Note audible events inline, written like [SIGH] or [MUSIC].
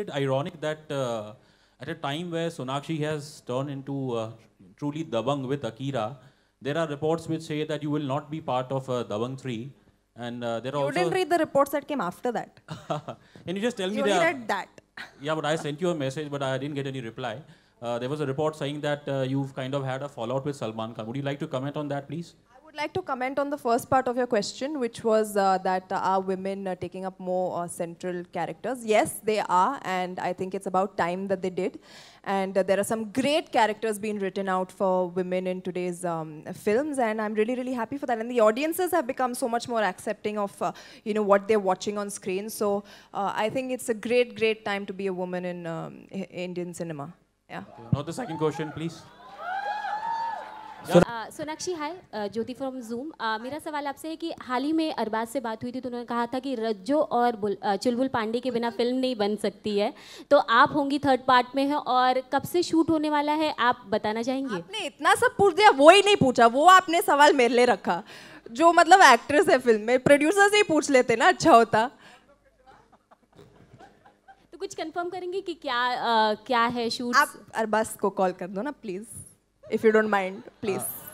it ironic that uh, at a time where Sonakshi has turned into uh, truly Dabang with Akira, there are reports which say that you will not be part of uh, Dabang 3. And uh, there you are You didn't read the reports that came after that. [LAUGHS] Can you just tell you me that? read that. [LAUGHS] yeah, but I sent you a message, but I didn't get any reply. Uh, there was a report saying that uh, you've kind of had a fallout with Salman Khan. Would you like to comment on that, please? I would like to comment on the first part of your question, which was uh, that uh, are women uh, taking up more uh, central characters? Yes, they are, and I think it's about time that they did. And uh, there are some great characters being written out for women in today's um, films, and I'm really, really happy for that. And the audiences have become so much more accepting of, uh, you know, what they're watching on screen. So I think it's a great, great time to be a woman in um, Indian cinema. Yeah. Not the second question, please. Sonakshi hi Jyoti from Zoom मेरा सवाल आपसे है कि हाल ही में अरबाज से बात हुई थी तो उन्होंने कहा था कि रज्जो और uh, चुलबुल पांडे के बिना फिल्म नहीं बन सकती है तो आप होंगी थर्ड पार्ट में है और कब से शूट होने वाला है आप बताना चाहेंगे आपने इतना सब पूछ दिया वो ही नहीं पूछा वो आपने सवाल मेरे लिए रखा जो मतलब एक्ट्रेस है फिल्म में प्रोड्यूसर से ही पूछ लेते ना अच्छा होता तो कुछ कंफर्म करेंगे कि क्या आ, uh, क्या है शूट आप अरबाज को कॉल कर दो ना please if you don't mind, please. Uh,